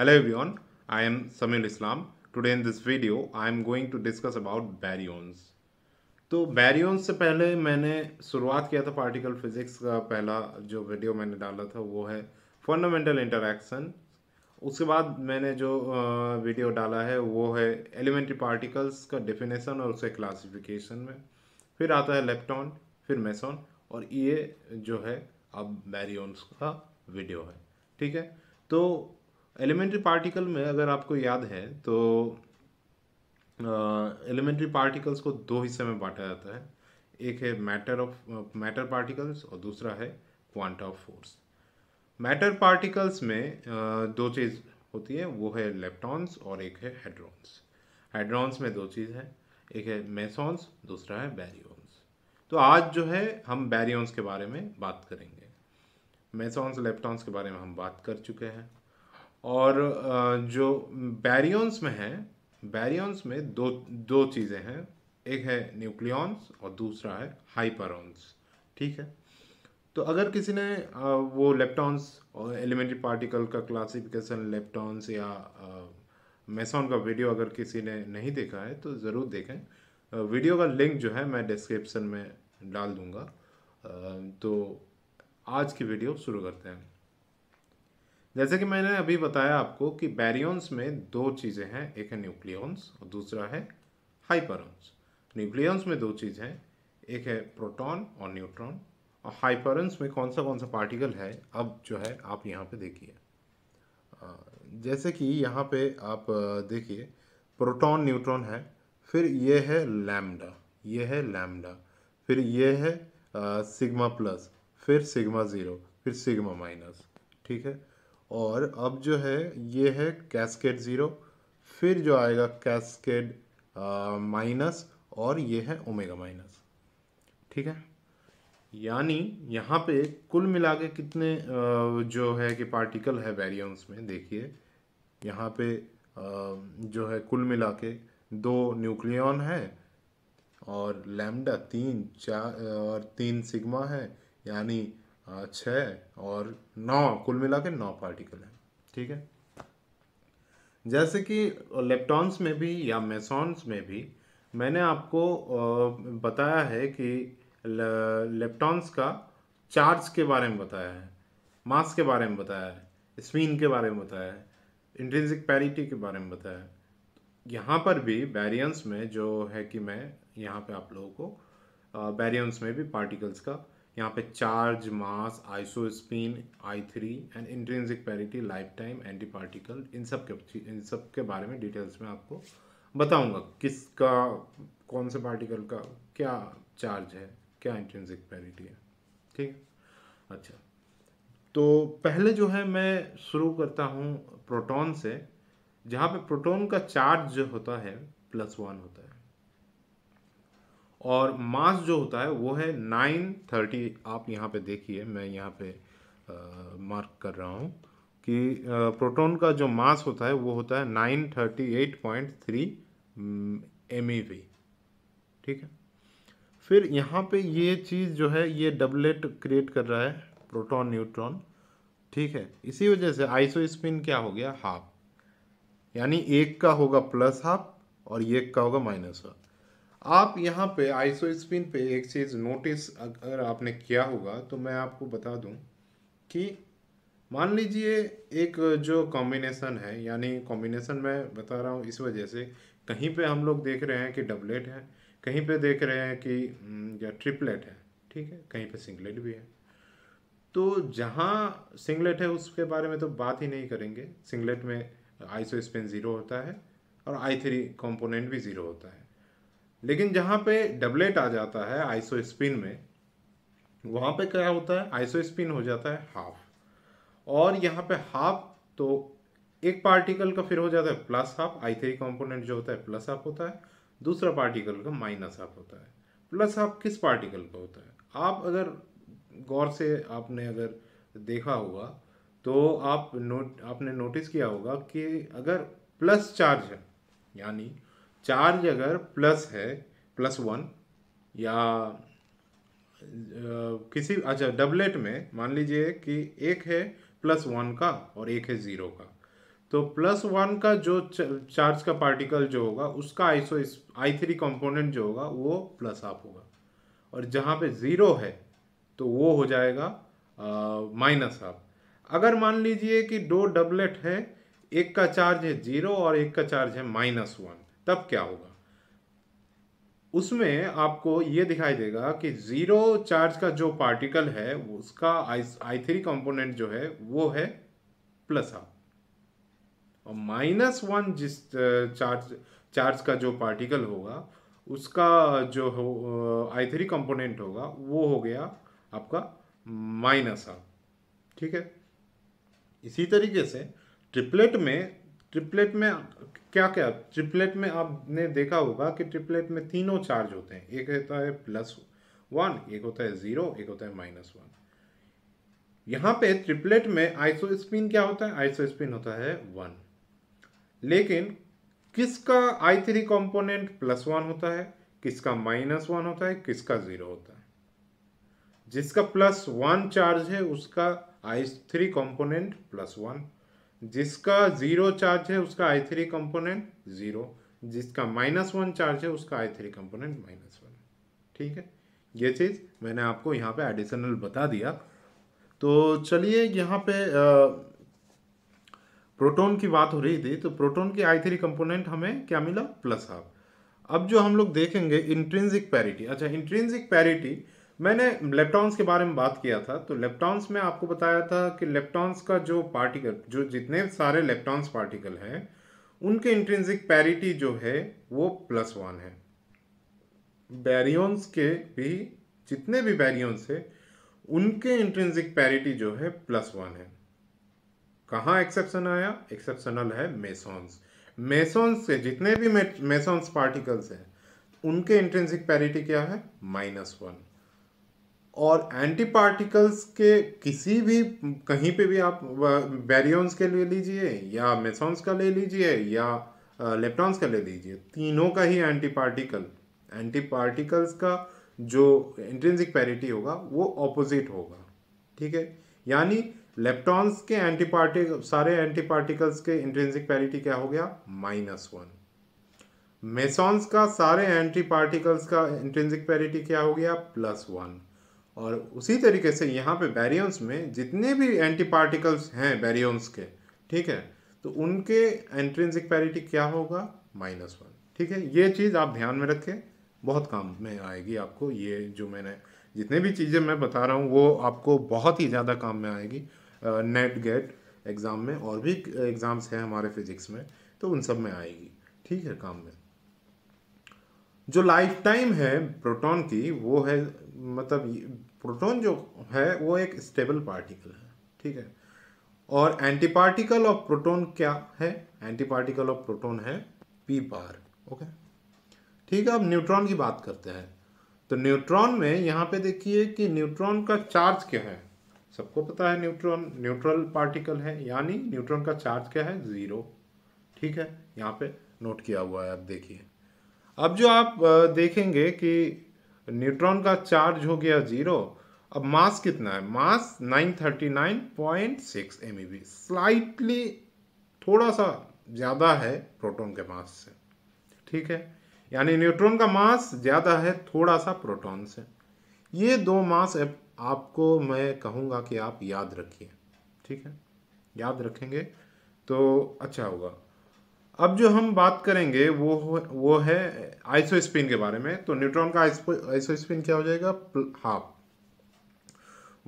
Hello everyone, I am Samil Islam. Today in this video, I am going to discuss about baryons. तो बैरियंस से पहले मैंने शुरुआत किया था पार्टिकल फिजिक्स का पहला जो वीडियो मैंने डाला था वो है फंडामेंटल इंटरेक्शन उसके बाद मैंने जो वीडियो डाला है वो है एलिमेंट्री पार्टिकल्स का डेफिनेशन और उसके क्लासीफिकेशन में फिर आता है लेप्टॉन फिर मैसोन और ये जो है अब बैरियंस का वीडियो है ठीक है तो एलिमेंट्री पार्टिकल में अगर आपको याद है तो एलिमेंट्री uh, पार्टिकल्स को दो हिस्से में बांटा जाता है एक है मैटर ऑफ मैटर पार्टिकल्स और दूसरा है quant of force matter particles में uh, दो चीज़ होती है वो है लेप्टॉन्स और एक है हेड्रॉन्स हेड्रॉन्स में दो चीज़ है एक है मेसॉन्स दूसरा है बैरियॉन्स तो आज जो है हम बैरियॉन्स के बारे में बात करेंगे मेसॉन्स लेप्टॉन्स के बारे में हम बात कर चुके हैं और जो बैरियंस में है बैरियंस में दो दो चीज़ें हैं एक है न्यूक्लियंस और दूसरा है हाइपरॉन्स ठीक है तो अगर किसी ने वो लेप्टॉन्स और एलिमेंट्री पार्टिकल का क्लासिफिकेशन लेप्टॉन्स या मेसॉन का वीडियो अगर किसी ने नहीं देखा है तो ज़रूर देखें वीडियो का लिंक जो है मैं डिस्क्रिप्शन में डाल दूँगा तो आज की वीडियो शुरू करते हैं जैसे कि मैंने अभी बताया आपको कि बैरियंस में दो चीज़ें हैं एक है न्यूक्लियंस और दूसरा है हाइपरन्स न्यूक्लियंस में दो चीज़ हैं एक है प्रोटॉन और न्यूट्रॉन और हाइपरन्स में कौन सा कौन सा पार्टिकल है अब जो है आप यहाँ पे देखिए जैसे कि यहाँ पे आप देखिए प्रोटॉन न्यूट्रॉन है फिर ये है लैमडा ये है लैमडा फिर ये है सिग्मा प्लस फिर सिग्मा ज़ीरो फिर सिग्मा माइनस ठीक है और अब जो है ये है कैस्केड ज़ीरो फिर जो आएगा कैस्केड माइनस और ये है ओमेगा माइनस ठीक है यानी यहाँ पे कुल मिला के कितने आ, जो है कि पार्टिकल है वेरियंस में देखिए यहाँ पे आ, जो है कुल मिला के दो न्यूक्लियन है और लैम्डा तीन चार और तीन सिग्मा है यानी छः अच्छा और नौ कुल मिला के नौ पार्टिकल हैं ठीक है जैसे कि लेप्टॉन्स में भी या मेसॉन्स में भी मैंने आपको बताया है कि लेप्टॉन्स का चार्ज के बारे में बताया है मास के बारे में बताया है स्मीन के बारे में बताया है इंट्रेंसिक पैरिटी के बारे में बताया है यहाँ पर भी बैरियंस में जो है कि मैं यहाँ पे आप लोगों को बैरियंस में भी पार्टिकल्स का यहाँ पे charge mass spin I three and intrinsic parity life time anti particle इन सब के इन सब के बारे में डिटेल्स में आपको बताऊंगा किसका कौन से पार्टिकल का क्या चार्ज है क्या इंट्रेंसिक पैरिटी है ठीक है अच्छा तो पहले जो है मैं शुरू करता हूँ प्रोटोन से जहाँ पे प्रोटोन का चार्ज जो होता है प्लस वन होता है और मास जो होता है वो है नाइन थर्टी आप यहाँ पे देखिए मैं यहाँ पे मार्क कर रहा हूँ कि प्रोटॉन का जो मास होता है वो होता है nine thirty eight point three M e ठीक है फिर यहाँ पे ये चीज़ जो है ये डबलेट क्रिएट कर रहा है प्रोटॉन न्यूट्रॉन ठीक है इसी वजह से आइसो स्पिन क्या हो गया हाफ यानी एक का होगा प्लस हाफ और एक का होगा माइनस हाफ आप यहाँ पे आइसो स्पिन पे एक चीज़ नोटिस अगर आपने किया होगा तो मैं आपको बता दूँ कि मान लीजिए एक जो कॉम्बिनेसन है यानी कॉम्बिनेसन मैं बता रहा हूँ इस वजह से कहीं पे हम लोग देख रहे हैं कि डबलेट है कहीं पे देख रहे हैं कि हम्म, या ट्रिपलेट है ठीक है कहीं पे सिंगलेट भी है तो जहाँ सिंगलेट है उसके बारे में तो बात ही नहीं करेंगे सिंगलेट में सो स्पेन ज़ीरो होता है और आई थ्री कॉम्पोनेंट भी ज़ीरो होता है लेकिन जहाँ पे डबलेट आ जाता है आइसो स्पिन में वहाँ पे क्या होता है आइसो स्पिन हो जाता है हाफ और यहाँ पे हाफ तो एक पार्टिकल का फिर हो जाता है plus half I three component जो होता है प्लस हाफ होता है दूसरा पार्टिकल का माइनस हाफ होता है प्लस हाफ किस पार्टिकल का होता है आप अगर गौर से आपने अगर देखा होगा तो आप नोट आपने नोटिस किया होगा कि अगर प्लस चार्ज है यानी चार्ज अगर प्लस है प्लस वन या किसी अच्छा डबलेट में मान लीजिए कि एक है प्लस वन का और एक है ज़ीरो का तो प्लस वन का जो चार्ज का पार्टिकल जो होगा उसका आइसो आई थ्री कॉम्पोनेंट जो होगा वो प्लस आप होगा और जहाँ पे ज़ीरो है तो वो हो जाएगा माइनस आप अगर मान लीजिए कि दो डबलेट है एक का चार्ज है ज़ीरो और एक का चार्ज है माइनस वन तब क्या होगा उसमें आपको ये दिखाई देगा कि ज़ीरो चार्ज का जो पार्टिकल है उसका आई थ्री कॉम्पोनेंट जो है वो है प्लस हाफ और माइनस वन जिस चार्ज चार्ज का जो पार्टिकल होगा उसका जो हो आई थ्री कॉम्पोनेंट होगा वो हो गया आपका माइनस हाफ ठीक है इसी तरीके से ट्रिपलेट में ट्रिपलेट में क्या क्या ट्रिपलेट में आपने देखा होगा कि ट्रिपलेट में तीनों चार्ज होते हैं एक होता है प्लस वन एक होता है ज़ीरो एक होता है माइनस वन यहाँ पे ट्रिपलेट में आइसो स्पिन क्या होता है आइसो स्पिन होता है वन लेकिन किसका I three component plus one होता है किसका माइनस वन होता है किसका ज़ीरो होता है जिसका प्लस वन चार्ज है उसका I three component plus one जिसका ज़ीरो चार्ज है उसका आई थ्री कंपोनेंट ज़ीरो जिसका माइनस वन चार्ज है उसका I three component minus one ठीक है ये चीज़ मैंने आपको यहाँ पे एडिशनल बता दिया तो चलिए यहाँ पे प्रोटॉन की बात हो रही थी तो प्रोटॉन की आई थ्री कंपोनेंट हमें क्या मिला प्लस हाफ अब जो हम लोग देखेंगे इंट्रेंसिक पैरिटी अच्छा इंट्रेंसिक पैरिटी मैंने लेप्टॉन्स के बारे में बात किया था तो लेप्टॉन्स में आपको बताया था कि लेप्टॉन्स का जो पार्टिकल जो जितने सारे लेप्टॉन्स पार्टिकल हैं उनके इंट्रेंसिक पैरिटी जो है वो प्लस वन है बैरियंस के भी जितने भी बैरियंस है उनके इंट्रेंसिक पैरिटी जो है प्लस वन है कहाँ एक्सेप्शन आया एक्सेप्शनल है मेसोन्स मेसोन्स के जितने भी मेसोन्स पार्टिकल्स हैं उनके इंट्रेंसिक पैरिटी क्या है माइनस वन और एंटी पार्टिकल्स के किसी भी कहीं पे भी आप बैरियंस के ले लीजिए या मेसॉन्स का ले लीजिए या लेप्टॉन्स का ले लीजिए तीनों का ही एंटी पार्टिकल एंटी पार्टिकल्स का जो इंट्रेंसिक पैरिटी होगा वो ऑपोजिट होगा ठीक है यानी लेप्टॉन्स के एंटी पार्टिकल सारे एंटी पार्टिकल्स के इंट्रेंसिक पैरिटी क्या हो गया माइनस वन मेसॉन्स का सारे एंटी पार्टिकल्स का इंट्रेंसिक पैरिटी क्या हो गया प्लस वन और उसी तरीके से यहाँ पे बैरियंस में जितने भी एंटी पार्टिकल्स हैं बैरियंस के ठीक है तो उनके एंट्रेंसिक पैरिटी क्या होगा माइनस वन ठीक है ये चीज़ आप ध्यान में रखें बहुत काम में आएगी आपको ये जो मैंने जितने भी चीज़ें मैं बता रहा हूँ वो आपको बहुत ही ज़्यादा काम में आएगी नेट गेट एग्ज़ाम में और भी एग्ज़ाम्स हैं हमारे फिजिक्स में तो उन सब में आएगी ठीक है काम में जो लाइफ टाइम है प्रोटॉन की वो है मतलब प्रोटॉन जो है वो एक स्टेबल पार्टिकल है ठीक है और एंटी पार्टिकल ऑफ प्रोटॉन क्या है एंटी पार्टिकल ऑफ प्रोटॉन है पी बार ओके ठीक है अब न्यूट्रॉन की बात करते हैं तो न्यूट्रॉन में यहाँ पे देखिए कि न्यूट्रॉन का चार्ज क्या है सबको पता है न्यूट्रॉन न्यूट्रल पार्टिकल है यानी न्यूट्रॉन का चार्ज क्या है ज़ीरो ठीक है यहाँ पे नोट किया हुआ है आप देखिए अब जो आप देखेंगे कि न्यूट्रॉन का चार्ज हो गया जीरो अब मास कितना है मास 939.6 MeV स्लाइटली थोड़ा सा ज़्यादा है प्रोटॉन के मास से ठीक है यानी न्यूट्रॉन का मास ज़्यादा है थोड़ा सा प्रोटॉन से ये दो मास आपको मैं कहूँगा कि आप याद रखिए ठीक है याद रखेंगे तो अच्छा होगा अब जो हम बात करेंगे वो वो है आइसोस्पिन के बारे में तो न्यूट्रॉन का आइसोस्पिन क्या हो जाएगा हाफ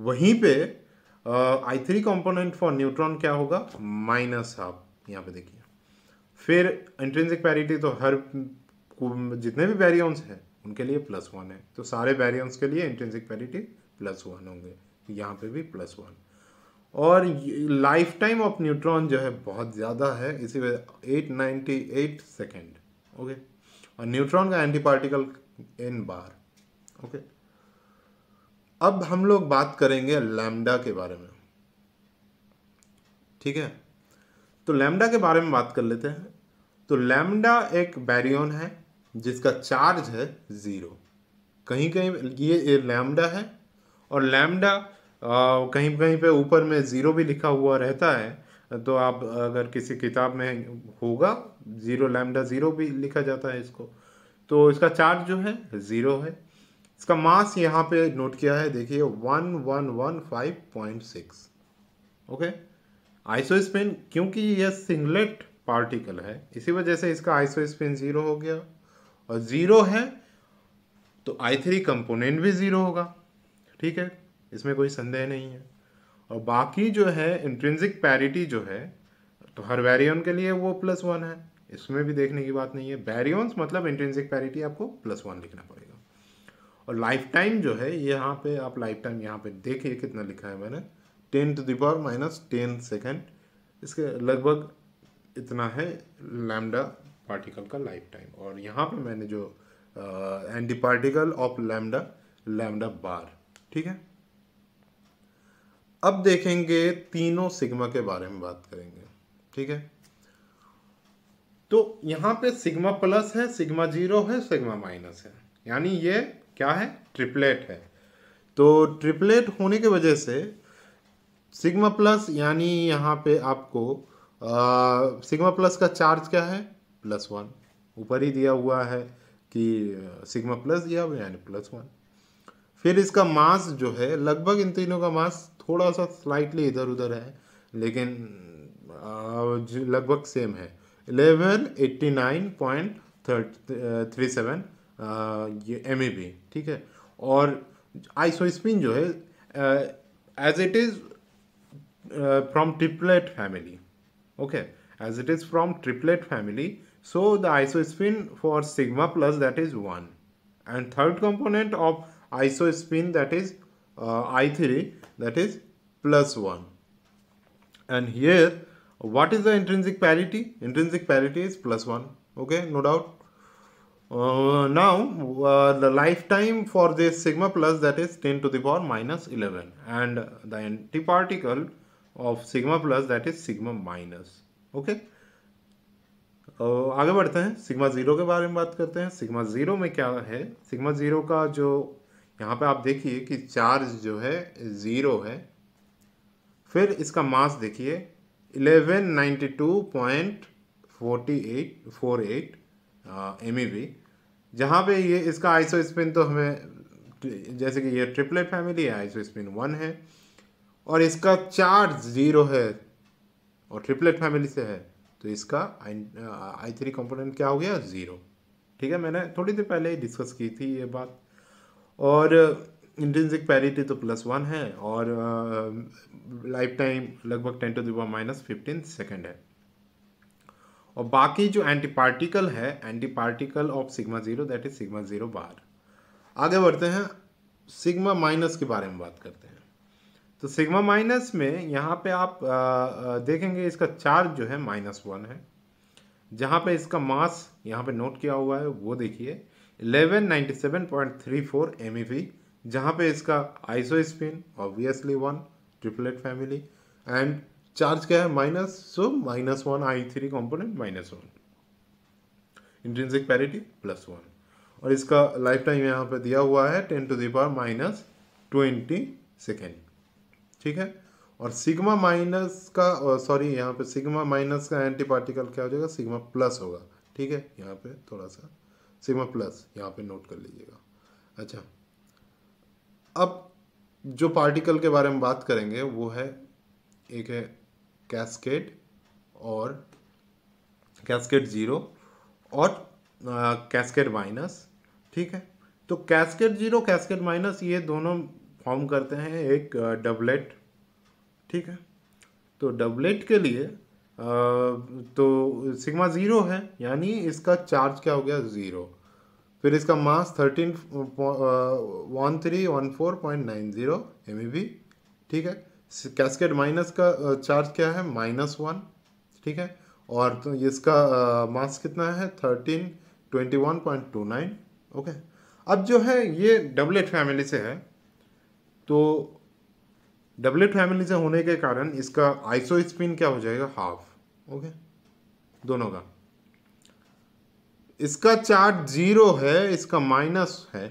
वहीं पे I three component for neutron क्या होगा माइनस हाफ यहाँ पे देखिए फिर इंट्रेंसिक पैरिटी तो हर जितने भी बैरियंस हैं उनके लिए प्लस वन है तो सारे बैरियंस के लिए इंट्रेंसिक पैरिटी प्लस वन होंगे यहाँ पे भी प्लस वन और लाइफ टाइम ऑफ न्यूट्रॉन जो है बहुत ज़्यादा है इसी वजह eight ninety eight second okay और न्यूट्रॉन का anti particle N bar okay अब हम लोग बात करेंगे लैमडा के बारे में ठीक है तो लैमडा के बारे में बात कर लेते हैं तो लैमडा एक बैरियन है जिसका चार्ज है ज़ीरो कहीं कहीं ये, लैमडा है और लैमडा कहीं कहीं पे ऊपर में ज़ीरो भी लिखा हुआ रहता है तो आप अगर किसी किताब में होगा ज़ीरो लैमडा ज़ीरो भी लिखा जाता है इसको तो इसका चार्ज जो है ज़ीरो है इसका मास यहाँ पे नोट किया है देखिए one one one five point six okay spin क्योंकि यह सिंगलेट पार्टिकल है इसी वजह से इसका स्पिन ज़ीरो हो गया और ज़ीरो है तो आई थ्री कंपोनेंट भी ज़ीरो होगा ठीक है इसमें कोई संदेह नहीं है और बाकी जो है इंट्रेंसिक पैरिटी जो है तो हर वेरियन के लिए वो प्लस वन है इसमें भी देखने की बात नहीं है बैरियंस मतलब इंट्रेंसिक पैरिटी आपको प्लस वन लिखना पड़ेगा और लाइफ टाइम जो है यहाँ पे आप लाइफ टाइम यहाँ पे देखिए कितना लिखा है मैंने ten to the power minus ten second इसके लगभग इतना है लैमडा पार्टिकल का लाइफ टाइम और यहाँ पर मैंने जो anti particle of lambda lambda bar ठीक है अब देखेंगे तीनों सिग्मा के बारे में बात करेंगे ठीक है तो यहाँ पे सिग्मा प्लस है सिग्मा जीरो है सिग्मा माइनस है यानी ये क्या है ट्रिपलेट है तो ट्रिपलेट होने की वजह से सिग्मा प्लस यानी यहाँ पे आपको आ, सिग्मा प्लस का चार्ज क्या है प्लस वन ऊपर ही दिया हुआ है कि सिग्मा प्लस दिया हुआ यानी प्लस वन फिर इसका मास जो है लगभग इन तीनों का मास थोड़ा सा स्लाइटली इधर उधर है लेकिन लगभग सेम है eleven eighty nine point three seven ये एम ठीक है और आइसो स्पिन जो है as it is from triplet family okay as it is from triplet family so the isospin for sigma plus that is one and third component of isospin that is I three that is plus 1. And here, what is the intrinsic parity? Intrinsic parity is plus 1. Okay, no doubt. Uh, now, uh, the lifetime for this sigma plus that is 10 to the power minus 11 and the antiparticle of sigma plus that is sigma minus. Okay. Uh, आगे बढ़ते हैं sigma zero के बारे में बात करते हैं sigma zero में क्या है सिग्मा ज़ीरो का जो यहाँ पे आप देखिए कि चार्ज जो है ज़ीरो है फिर इसका मास देखिए 1192.4848 एम ई वी जहाँ पर ये इसका आइसो स्पिन तो हमें जैसे कि ये ट्रिपले फैमिली है आइसो स्पिन वन है और इसका चार्ज ज़ीरो है और ट्रिपलेट फैमिली से है तो इसका आई थ्री कंपोनेंट क्या हो गया ज़ीरो ठीक है मैंने थोड़ी देर पहले ही डिस्कस की थी ये बात और इंट्रेंसिक पैरिटी तो प्लस वन है और लाइफ uh, टाइम लगभग टेन टू दिवा माइनस फिफ्टीन सेकेंड है और बाकी जो एंटी पार्टिकल है anti particle of sigma zero that is sigma zero bar आगे बढ़ते हैं सिग्मा माइनस के बारे में बात करते हैं तो सिग्मा माइनस में यहाँ पे आप आ, uh, आ, uh, देखेंगे इसका चार्ज जो है माइनस वन है जहाँ पे इसका मास यहाँ पे नोट किया हुआ है वो देखिए नाइन्टी सेवन जहाँ पे इसका isospin obviously one triplet family and charge क्या है minus so minus one I three component minus one intrinsic parity plus one और इसका लाइफ टाइम यहाँ पे दिया हुआ है ten to the power minus twenty second ठीक है और सिग्मा माइनस का सॉरी यहाँ पे सिग्मा माइनस का एंटी पार्टिकल क्या हो जाएगा सिग्मा प्लस होगा ठीक है यहाँ पे थोड़ा सा सिग्मा प्लस यहाँ पे नोट कर लीजिएगा अच्छा अब जो पार्टिकल के बारे में बात करेंगे वो है एक है कैस्केड और कैस्केड ज़ीरो और कैस्केड माइनस ठीक है तो कैस्केड ज़ीरो कैस्केड माइनस ये दोनों फॉर्म करते हैं एक डबलेट ठीक है तो डबलेट के लिए तो सिग्मा ज़ीरो है यानी इसका चार्ज क्या हो गया ज़ीरो फिर इसका mass thirteen one three one four point nine zero M E e V ठीक है कैस्केड माइनस का चार्ज क्या है माइनस वन ठीक है और तो इसका मास कितना है thirteen twenty one point two nine okay अब जो है ये डबलेट फैमिली से है तो डबलेट फैमिली से होने के कारण इसका आइसो स्पिन क्या हो जाएगा हाफ ओके दोनों का इसका चार्ज ज़ीरो है इसका माइनस है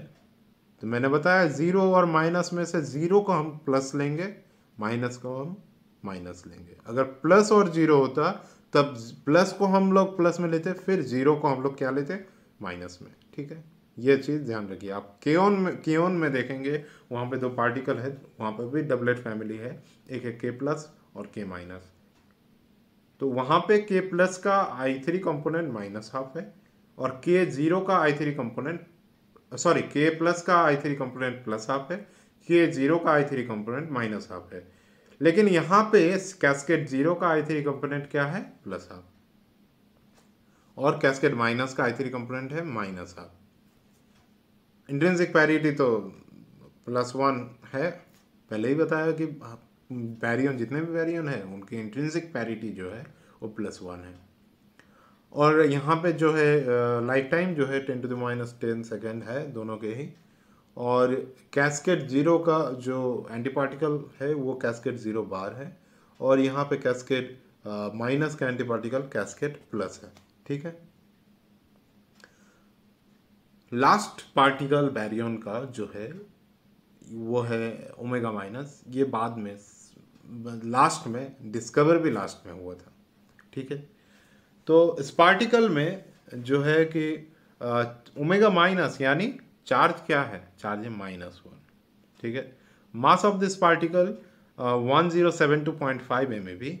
तो मैंने बताया ज़ीरो और माइनस में से ज़ीरो को हम प्लस लेंगे माइनस को हम माइनस लेंगे अगर प्लस और ज़ीरो होता तब प्लस को हम लोग प्लस में लेते फिर ज़ीरो को हम लोग क्या लेते माइनस में ठीक है ये चीज़ ध्यान रखिए आप केओन में केओन में देखेंगे वहां पे दो पार्टिकल है वहाँ पे भी डबलेट फैमिली है एक है के प्लस और के माइनस तो वहाँ पे के प्लस का I three component minus half है और के जीरो का I three component sorry K plus का I three component plus half है के जीरो का I three component minus half है लेकिन यहाँ पे कैस्केट जीरो का आई थ्री कंपोनेंट क्या है प्लस हाफ और कैस्केट माइनस का आई थ्री कंपोनेंट है माइनस हाफ इंट्रेंसिक पैरिटी तो प्लस वन है पहले ही बताया कि पैरियन जितने भी पैरियन हैं उनकी इंट्रेंसिक पैरिटी जो है वो प्लस वन है और यहाँ पे जो है लाइफ टाइम जो है ten to the minus ten second है दोनों के ही और कैस्केट ज़ीरो का जो एंटी पार्टिकल है वो कैस्केट ज़ीरो बार है और यहाँ पे कैस्केट माइनस का एंटी पार्टिकल कैस्केट प्लस है ठीक है लास्ट पार्टिकल बैरियन का जो है वो है ओमेगा माइनस ये बाद में लास्ट में डिस्कवर भी लास्ट में हुआ था ठीक है तो इस पार्टिकल में जो है कि ओमेगा माइनस यानी चार्ज क्या है चार्ज है माइनस वन ठीक है mass of this particle one zero seven two point five M A भी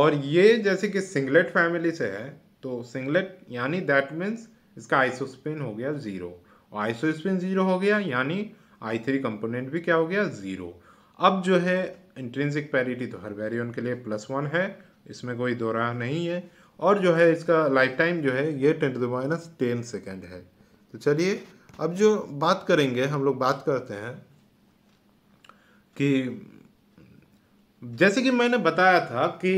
और ये जैसे कि सिंगलेट फैमिली से है तो सिंगलेट यानी दैट मीन्स इसका आइसोस्पिन हो गया ज़ीरो और आइसोस्पिन ज़ीरो हो गया यानी आई थ्री कंपोनेंट भी क्या हो गया ज़ीरो अब जो है इंट्रेंसिक पैरिटी तो हर वेरियन के लिए प्लस वन है इसमें कोई दो राह नहीं है और जो है इसका लाइफ टाइम जो है ये ten to minus ten second है तो चलिए अब जो बात करेंगे हम लोग बात करते हैं कि जैसे कि मैंने बताया था कि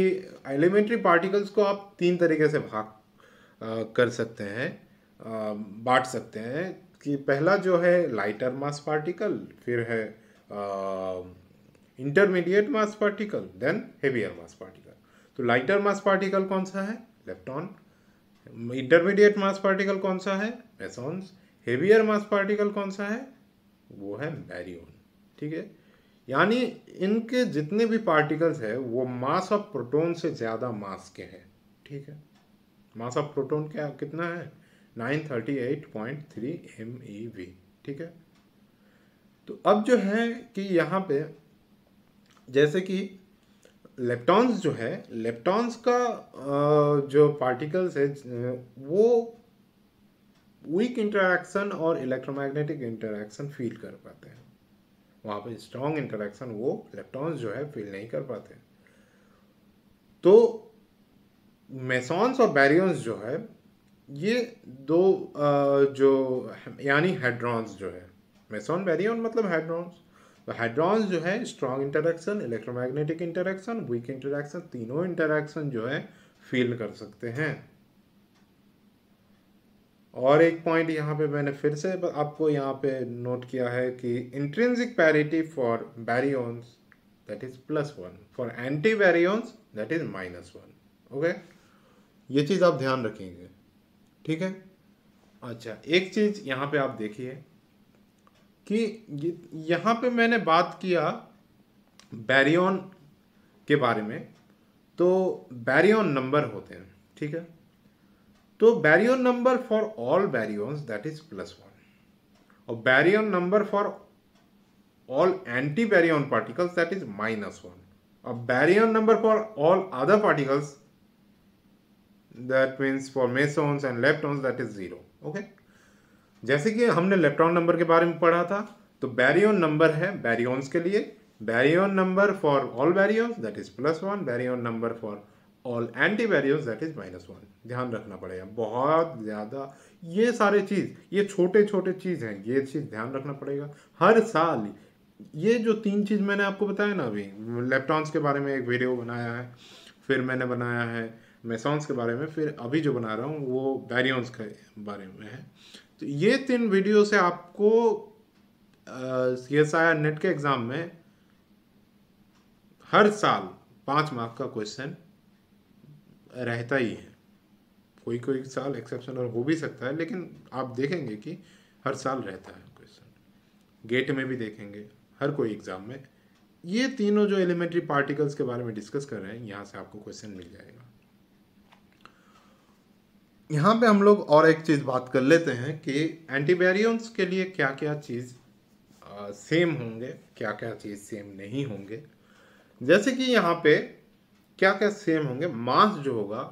एलिमेंट्री पार्टिकल्स को आप तीन तरीके से भाग कर सकते हैं बांट सकते हैं कि पहला जो है लाइटर मास पार्टिकल फिर है आ, intermediate mass particle then heavier mass particle तो लाइटर मास पार्टिकल कौन सा है लेप्टॉन इंटरमीडिएट मास पार्टिकल कौन सा है मेसॉन्स हेवियर मास पार्टिकल कौन सा है वो है बैरियन ठीक है यानी इनके जितने भी पार्टिकल्स है वो मास ऑफ प्रोटोन से ज़्यादा मास के हैं ठीक है मास ऑफ प्रोटोन क्या कितना है nine thirty eight point three M E V ठीक है तो अब जो है कि यहाँ पे जैसे कि लेप्टॉन्स जो है लेप्टॉन्स का जो पार्टिकल्स है वो वीक इंटरेक्शन और इलेक्ट्रोमैग्नेटिक इंटरेक्शन फील कर पाते हैं वहाँ पे स्ट्रॉन्ग इंटरेक्शन वो इलेक्ट्रॉन्स जो है फील नहीं कर पाते तो मेसॉन्स और बैरियंस जो है ये दो जो यानी हेड्रॉन्स जो है मेसॉन बैरियन मतलब हेड्रॉन्स तो हाइड्रॉन्स जो है strong interaction electromagnetic interaction weak interaction तीनों इंटरेक्शन जो है फील कर सकते हैं और एक पॉइंट यहाँ पे मैंने फिर से आपको यहाँ पे नोट किया है कि intrinsic parity for baryons that is plus one for anti baryons that is minus one okay ये चीज़ आप ध्यान रखेंगे ठीक है अच्छा एक चीज़ यहाँ पे आप देखिए कि यहाँ पे मैंने बात किया बैरियन के बारे में तो बैरियन नंबर होते हैं ठीक है तो baryon number for all baryons that is plus one और baryon number for all anti baryon particles that is minus one और baryon number for all other particles that means for mesons and that is zero okay okay जैसे कि हमने electron number के बारे में पढ़ा था तो बैरियन नंबर है बैरियॉन्स के लिए baryon number for all baryons that is plus one baryon number for all anti baryons that is minus one ध्यान रखना पड़ेगा बहुत ज़्यादा ये सारे चीज़ ये छोटे छोटे चीज़ हैं ये चीज़ ध्यान रखना पड़ेगा हर साल ये जो तीन चीज़ मैंने आपको बताया ना अभी लेप्टॉन्स के बारे में एक वीडियो बनाया है फिर मैंने बनाया है मेसॉन्स के बारे में फिर अभी जो बना रहा हूँ वो बैरियंस के बारे में है तो ये तीन वीडियो से आपको C S I R NET के एग्ज़ाम में हर साल पाँच मार्क का क्वेश्चन रहता ही है कोई कोई साल एक्सेप्शन और हो भी सकता है लेकिन आप देखेंगे कि हर साल रहता है क्वेश्चन गेट में भी देखेंगे हर कोई एग्ज़ाम में ये तीनों जो एलिमेंट्री पार्टिकल्स के बारे में डिस्कस कर रहे हैं यहाँ से आपको क्वेश्चन मिल जाएगा यहाँ पे हम लोग और एक चीज़ बात कर लेते हैं कि एंटीबैरियंस के लिए क्या क्या चीज़ सेम होंगे क्या क्या चीज़ सेम नहीं होंगे जैसे कि यहाँ पे क्या क्या सेम होंगे मास जो होगा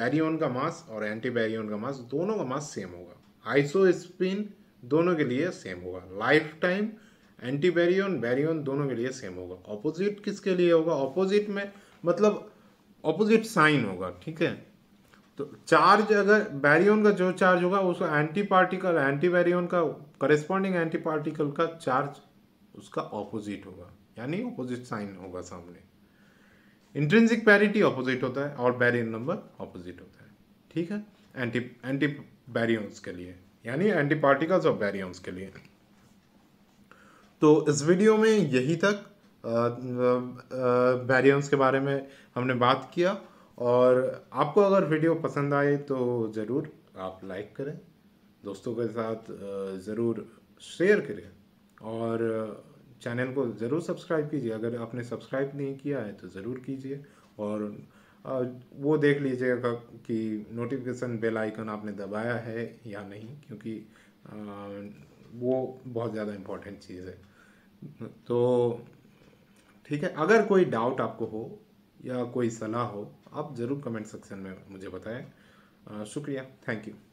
बैरियन का मास और एंटी बैरियन का मास दोनों का मास सेम होगा आइसो स्पिन दोनों के लिए सेम होगा life time anti baryon baryon दोनों के लिए सेम होगा ऑपोजिट किसके लिए होगा ऑपोजिट में मतलब ऑपोजिट साइन होगा ठीक है तो चार्ज अगर बैरियन का जो चार्ज होगा उसको एंटी पार्टिकल एंटी बैरियन का करेस्पॉन्डिंग एंटी पार्टिकल का चार्ज उसका ऑपोजिट होगा यानी ऑपोजिट साइन होगा सामने इंट्रेंसिक पैरिटी ऑपोजिट होता है और बैरियन नंबर ऑपोजिट होता है ठीक है एंटी एंटी बैरियंस के लिए यानी एंटी पार्टिकल्स ऑफ बैरियंस के लिए तो इस वीडियो में यही तक बैरियंस के बारे में हमने बात किया और आपको अगर वीडियो पसंद आए तो ज़रूर आप लाइक करें दोस्तों के साथ ज़रूर शेयर करें और चैनल को ज़रूर सब्सक्राइब कीजिए अगर आपने सब्सक्राइब नहीं किया है तो ज़रूर कीजिए और वो देख लीजिएगा कि नोटिफिकेशन बेल आइकन आपने दबाया है या नहीं क्योंकि वो बहुत ज़्यादा इम्पोर्टेंट चीज़ है तो ठीक है अगर कोई डाउट आपको हो या कोई सलाह हो आप ज़रूर कमेंट सेक्शन में मुझे बताएं शुक्रिया थैंक यू